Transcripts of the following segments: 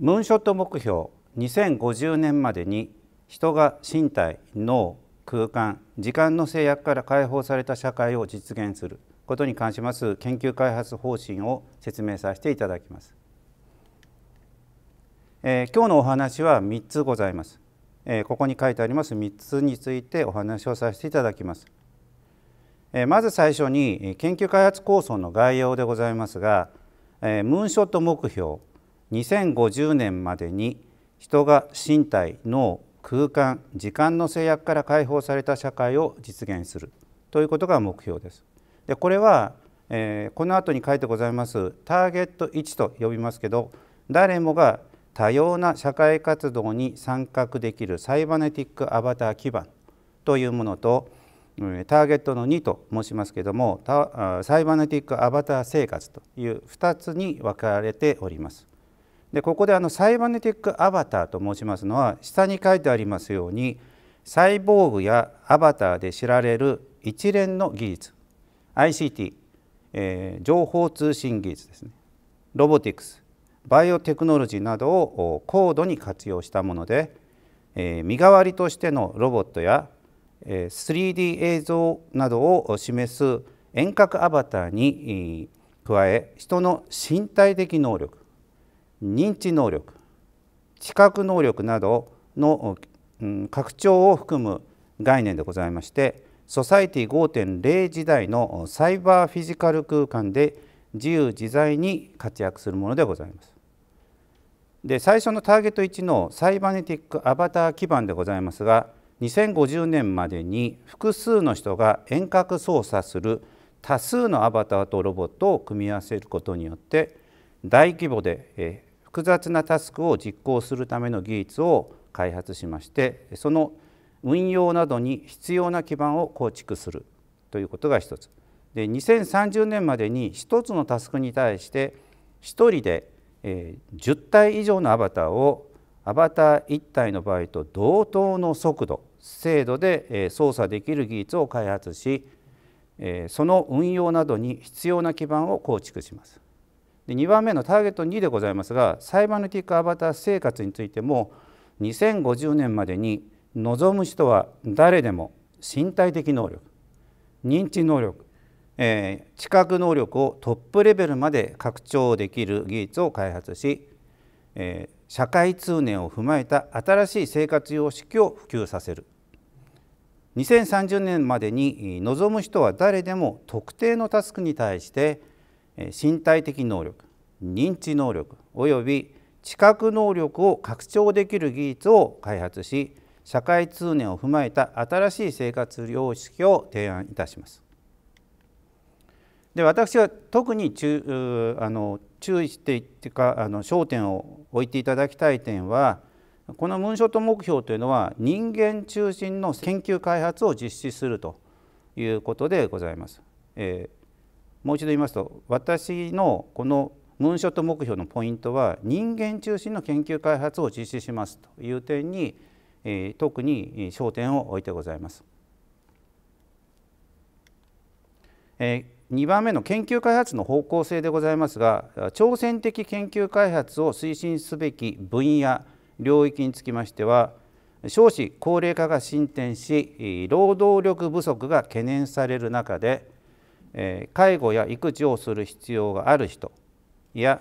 ムーンショット目標2050年までに人が身体脳空間時間の制約から解放された社会を実現することに関します研究開発方針を説明させていただきます。えー、今日のお話は3つございます、えー、ここに書いてあります3つについてお話をさせていただきます。えー、まず最初に研究開発構想の概要でございますが、えー、ムーンショット目標2050年までに人が身体脳空間時間の制約から解放された社会を実現するということが目標です。でこれは、えー、この後に書いてございますターゲット1と呼びますけど誰もが多様な社会活動に参画できるサイバネティックアバター基盤というものとターゲットの2と申しますけどもサイバネティックアバター生活という2つに分かれております。でここであのサイバネティックアバターと申しますのは下に書いてありますようにサイボーグやアバターで知られる一連の技術 ICT、えー、情報通信技術ですねロボティクスバイオテクノロジーなどを高度に活用したもので、えー、身代わりとしてのロボットや、えー、3D 映像などを示す遠隔アバターに加え人の身体的能力認知能力知覚能力などの、拡張を含む概念でございましてソサイティ5.0時代のサイバーフィジカル空間で自由自在に活躍するものでございます。で最初のターゲット1のサイバネティックアバター基盤でございますが2050年までに複数の人が遠隔操作する多数のアバターとロボットを組み合わせることによって大規模で複雑なタスクを実行するための技術を開発しましてその運用などに必要な基盤を構築するということが一つで2030年までに一つのタスクに対して1人で10体以上のアバターをアバター1体の場合と同等の速度精度で操作できる技術を開発しその運用などに必要な基盤を構築します。で2番目のターゲット2でございますがサイバネティックアバター生活についても2050年までに望む人は誰でも身体的能力認知能力、えー、知覚能力をトップレベルまで拡張できる技術を開発し、えー、社会通念を踏まえた新しい生活様式を普及させる2030年までに望む人は誰でも特定のタスクに対して身体的能力認知能力及び知覚能力を拡張できる技術を開発し社会通念を踏まえた新しい生活様式を提案いたします。で私は特に注あの注意していってかあの焦点を置いていただきたい点はこのムーンショット目標というのは人間中心の研究開発を実施するということでございます。えーもう一度言いますと私のこのムーンショット目標のポイントは人間中心の研究開発を実施しますという点に、え特に焦点を置いてございます。え2番目の研究開発の方向性でございますが挑戦的研究開発を推進すべき分野領域につきましては少子高齢化が進展し労働力不足が懸念される中でえ介護や育児をする必要がある人や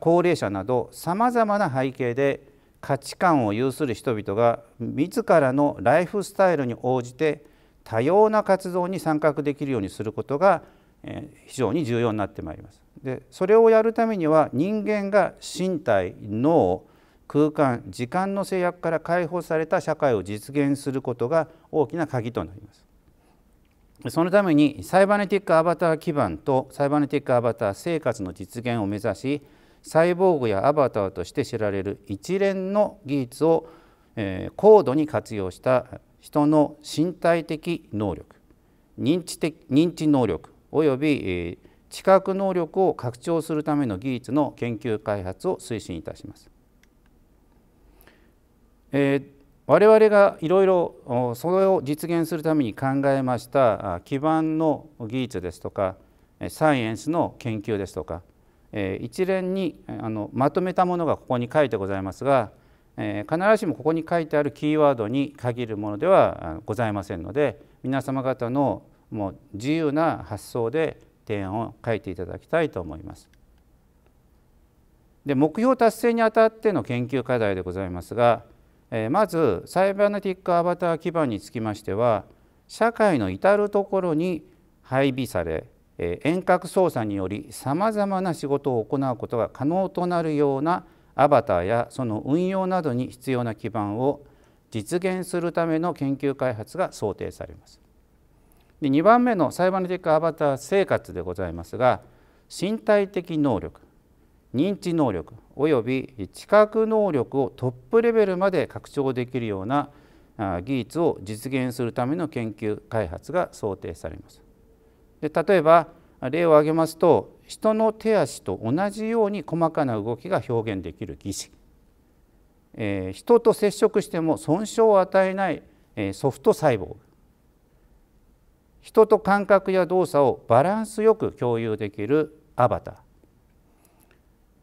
高齢者などさまざまな背景で価値観を有する人々が自らのライフスタイルに応じて多様な活動に参画できるようにすることが非常に重要になってまいります。でそれをやるためには人間が身体脳空間時間の制約から解放された社会を実現することが大きな鍵となります。そのためにサイバネティックアバター基盤とサイバネティックアバター生活の実現を目指しサイボーグやアバターとして知られる一連の技術を高度に活用した人の身体的能力認知的認知能力および知覚能力を拡張するための技術の研究開発を推進いたします。えー我々がいろいろそれを実現するために考えました基盤の技術ですとかサイエンスの研究ですとか一連にあのまとめたものがここに書いてございますが必ずしもここに書いてあるキーワードに限るものではございませんので皆様方のもう自由な発想で提案を書いていただきたいと思います。で目標達成にあたっての研究課題でございますがえまずサイバーネティックアバター基盤につきましては社会の至る所に配備され、え遠隔操作によりさまざまな仕事を行うことが可能となるようなアバターやその運用などに必要な基盤を実現するための研究開発が想定されます。で2番目のサイバーネティックアバター生活でございますが身体的能力認知能力および知覚能力をトップレベルまで拡張できるような技術を実現するための研究開発が想定されます。で例えば例を挙げますと人の手足と同じように細かな動きが表現できる技師、えー、人と接触しても損傷を与えない、えー、ソフト細胞人と感覚や動作をバランスよく共有できるアバター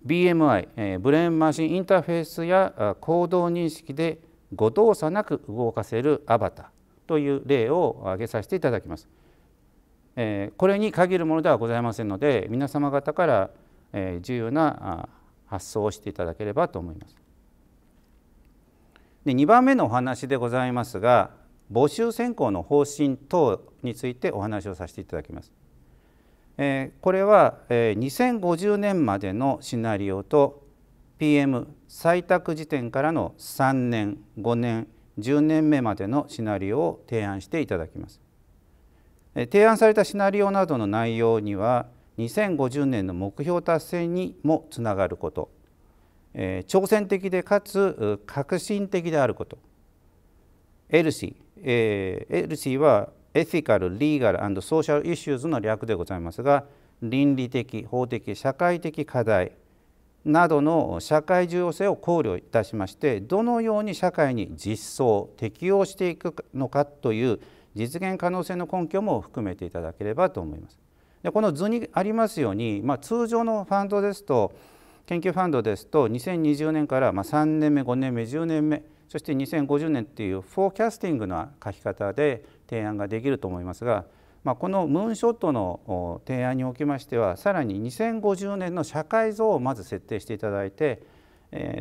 BMI、えー、ブレーンマシンインターフェースや行動認識で誤動作なく動かせるアバターという例を挙げさせていただきます。えー、これに限るものではございませんので皆様方から、えー、重要な発想をしていただければと思います。で2番目のお話でございますが募集選考の方針等についてお話をさせていただきます。えー、これは、えー、2050年までのシナリオと PM 採択時点からの3年5年10年目までのシナリオを提案していただきます。え提案されたシナリオなどの内容には2050年の目標達成にもつながること、えー、挑戦的でかつ革新的であることエルシー、えー、エルシーはエフィカル・リーガルソーシャル・イシューズの略でございますが倫理的法的社会的課題などの社会重要性を考慮いたしましてどのように社会に実装適用していくのかという実現可能性の根拠も含めていただければと思います。でこの図にありますように、まあ、通常のファンドですと研究ファンドですと2020年からま3年目5年目10年目そして2050年っていうフォーキャスティングな書き方で提案ができると思いますが、まあ、このムーンショットの提案におきましてはさらに2050年の社会像をまず設定していただいて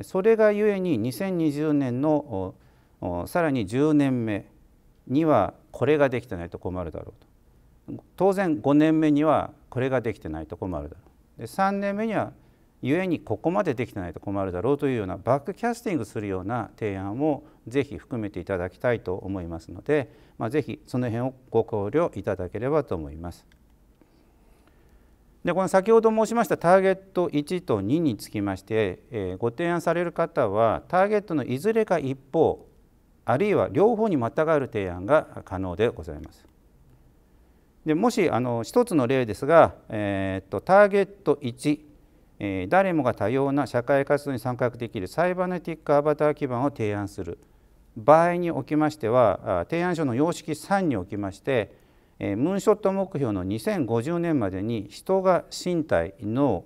それがゆえに2020年のさらに10年目にはこれができてないと困るだろうと当然5年目にはこれができてないと困るだろうで3年目には故にここまでできてないと困るだろうというようなバックキャスティングするような提案をぜひ含めていただきたいと思いますので、まあ、ぜひその辺をご考慮いただければと思います。でこの先ほど申しましたターゲット1と2につきまして、えご提案される方はターゲットのいずれか一方あるいは両方にまたがる提案が可能でございます。でもしあの1つの例ですが、えーとターゲット1誰もが多様な社会活動に参画できるサイバネティックアバター基盤を提案する場合におきましては提案書の様式3におきまして、ムーンショット目標の2050年までに人が身体脳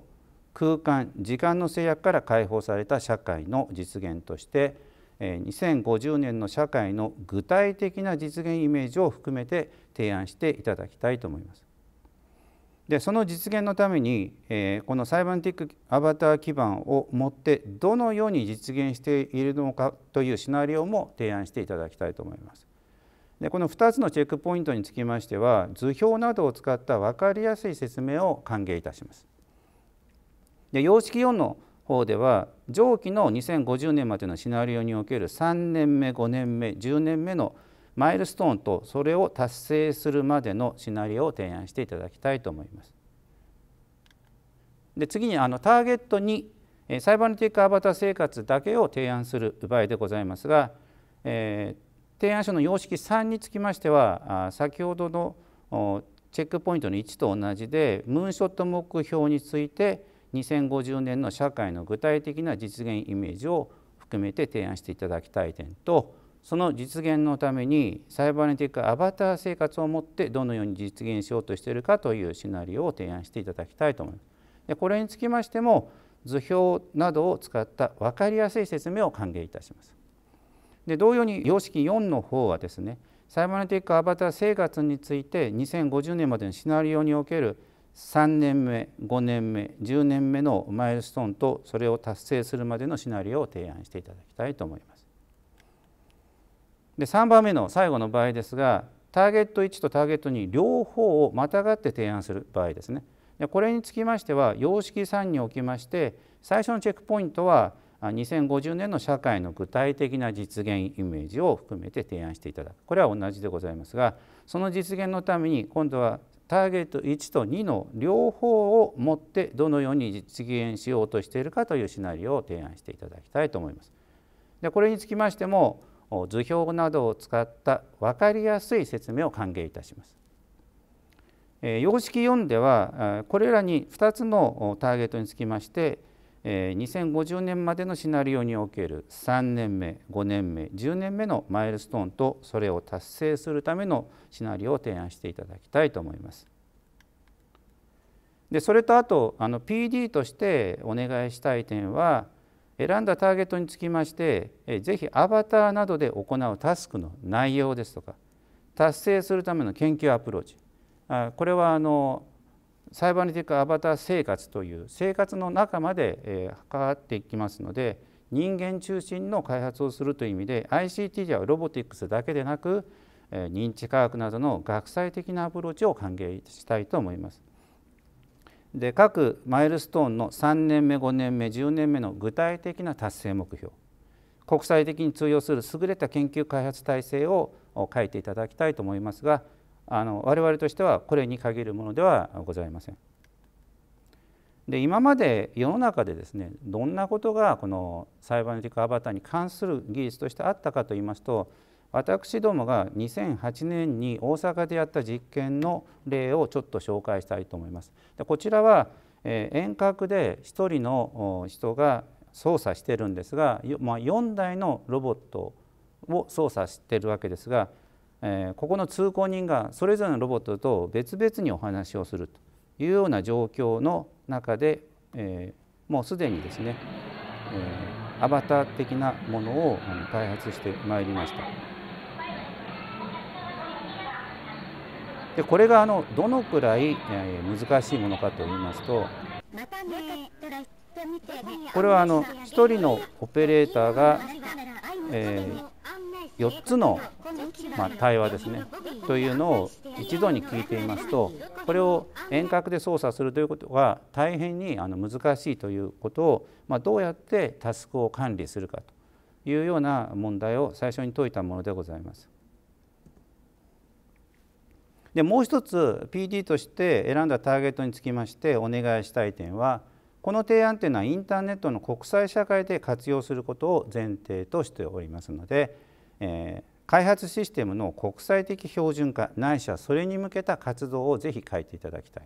空間時間の制約から解放された社会の実現として2050年の社会の具体的な実現イメージを含めて提案していただきたいと思います。でその実現のために、えー、このサイバンティックアバター基盤を持ってどのように実現しているのかというシナリオも提案していただきたいと思います。でこの2つのチェックポイントにつきましては図表などを使った分かりやすい説明を歓迎いたします。で様式4の方では上記の2050年までのシナリオにおける3年目5年目10年目のマイルストーンとそれを達成するまでのシナリオを提案していただきたいと思います。で次にあのターゲットにサイバネティックアバター生活だけを提案する場合でございますが、えー、提案書の様式3につきましては先ほどのチェックポイントの1と同じでムーンショット目標について2050年の社会の具体的な実現イメージを含めて提案していただきたい点とその実現のためにサイバーネティックアバター生活をもってどのように実現しようとしているかというシナリオを提案していただきたいと思います。でこれにつきましても図表などを使った分かりやすい説明を歓迎いたします。で同様に様式4の方はですねサイバーネティックアバター生活について2050年までのシナリオにおける3年目5年目10年目のマイルストーンとそれを達成するまでのシナリオを提案していただきたいと思います。で3番目の最後の場合ですがターゲット1とターゲット2両方をまたがって提案する場合ですね。でこれにつきましては様式3におきまして最初のチェックポイントは2050年の社会の具体的な実現イメージを含めて提案していただくこれは同じでございますがその実現のために今度はターゲット1と2の両方を持ってどのように実現しようとしているかというシナリオを提案していただきたいと思います。でこれにつきましても図表などを使った分かりやすい説明を歓迎いたします。様式4ではこれらに2つのターゲットにつきまして2050年までのシナリオにおける3年目5年目10年目のマイルストーンとそれを達成するためのシナリオを提案していただきたいと思います。でそれとあとあの PD としてお願いしたい点は選んだターゲットにつきまして是非アバターなどで行うタスクの内容ですとか達成するための研究アプローチこれはあのサイバネティックアバター生活という生活の中まで関わっていきますので人間中心の開発をするという意味で ICT ではロボティクスだけでなく認知科学などの学際的なアプローチを歓迎したいと思います。で各マイルストーンの3年目5年目10年目の具体的な達成目標国際的に通用する優れた研究開発体制を書いていただきたいと思いますがあの我々としてはこれに限るものではございません。で今まで世の中でですねどんなことがこのサイバーネティックアバターに関する技術としてあったかといいますと私どもが2008年に大阪でやった実験の例をちょっと紹介したいと思います。でこちらは、遠隔で1人の人が操作してるんですが、まあ、4台のロボットを操作してるわけですが、えー、ここの通行人がそれぞれのロボットと別々にお話をするというような状況の中で、えー、もうすでにですね、えアバター的なものを開発してまいりました。でこれがあのどのくらい、え難しいものかと言いますとこれはあの1人のオペレーターが、え4つの、ま対話ですねというのを一度に聞いていますとこれを遠隔で操作するということは大変にあの難しいということを、まどうやってタスクを管理するかというような問題を最初に解いたものでございます。でもう一つ PD として選んだターゲットにつきましてお願いしたい点はこの提案というのはインターネットの国際社会で活用することを前提としておりますので、えー、開発システムの国際的標準化ないしはそれに向けた活動をぜひ書いていただきたい。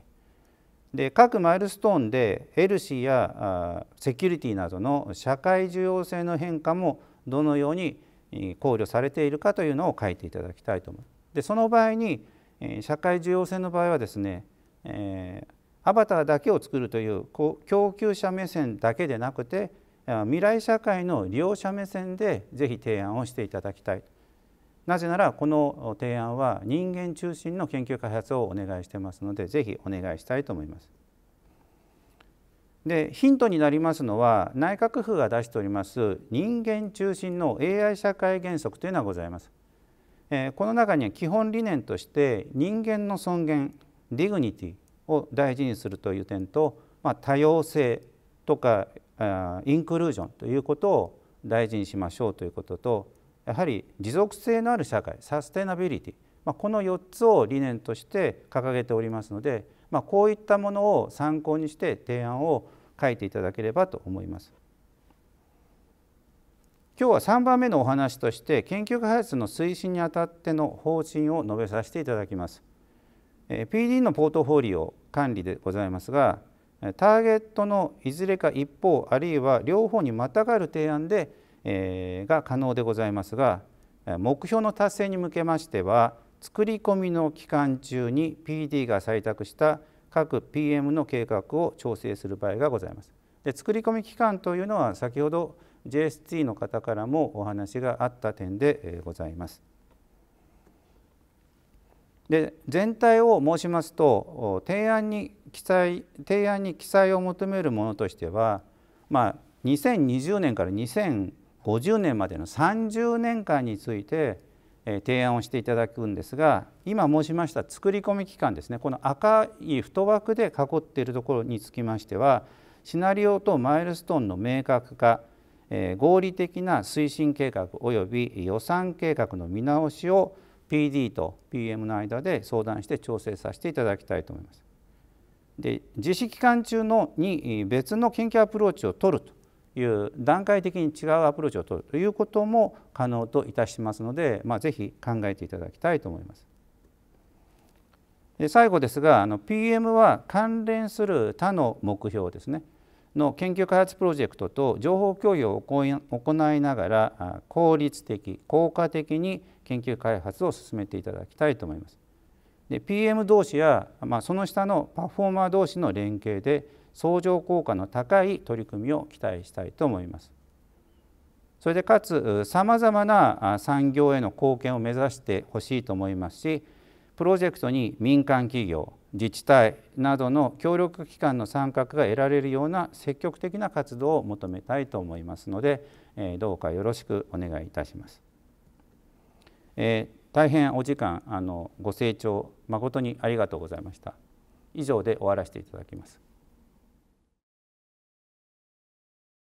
で各マイルストーンでヘルシーやセキュリティなどの社会需要性の変化もどのように考慮されているかというのを書いていただきたいと思す。でその場合に社会需要性の場合はですね、えアバターだけを作るという供給者目線だけでなくて未来社会の利用者目線でぜひ提案をしていただきたいなぜならこの提案は人間中心の研究開発をお願いしてますのでぜひお願いしたいと思います。でヒントになりますのは内閣府が出しております人間中心の AI 社会原則というのがございます。この中には基本理念として人間の尊厳ディグニティを大事にするという点と、まあ、多様性とかインクルージョンということを大事にしましょうということとやはり持続性のある社会サステナビリティ、まあ、この4つを理念として掲げておりますので、まあ、こういったものを参考にして提案を書いていただければと思います。今日は3番目のお話として研究開発の推進にあたっての方針を述べさせていただきます。PD のポートフォリオ管理でございますがターゲットのいずれか一方あるいは両方にまたがる提案で、えー、が可能でございますが目標の達成に向けましては作り込みの期間中に PD が採択した各 PM の計画を調整する場合がございます。で作り込み期間というのは先ほど JST の方からもお話があった点でございます。で全体を申しますと提案に記載提案に記載を求めるものとしては、まあ、2020年から2050年までの30年間について提案をしていただくんですが今申しました作り込み期間ですねこの赤い太枠で囲っているところにつきましてはシナリオとマイルストーンの明確化合理的な推進計画及び予算計画の見直しを PD と PM の間で相談して調整させていただきたいと思います。で実施期間中のに別の研究アプローチを取るという段階的に違うアプローチを取るということも可能といたしますので、まあ、ぜひ考えていただきたいと思います。で最後ですがあの PM は関連する他の目標ですねの研究開発プロジェクトと情報共有を行いながら効率的効果的に研究開発を進めていただきたいと思います。で PM 同士や、まあ、その下のパフォーマー同士の連携で相乗効果の高い取り組みを期待したいと思います。それでかつさまざまな産業への貢献を目指してほしいと思いますしプロジェクトに民間企業自治体などの協力機関の参画が得られるような積極的な活動を求めたいと思いますのでどうかよろしくお願いいたします。えー、大変お時間あのご清聴誠にありがとうございました。以上で終わらせていただきます。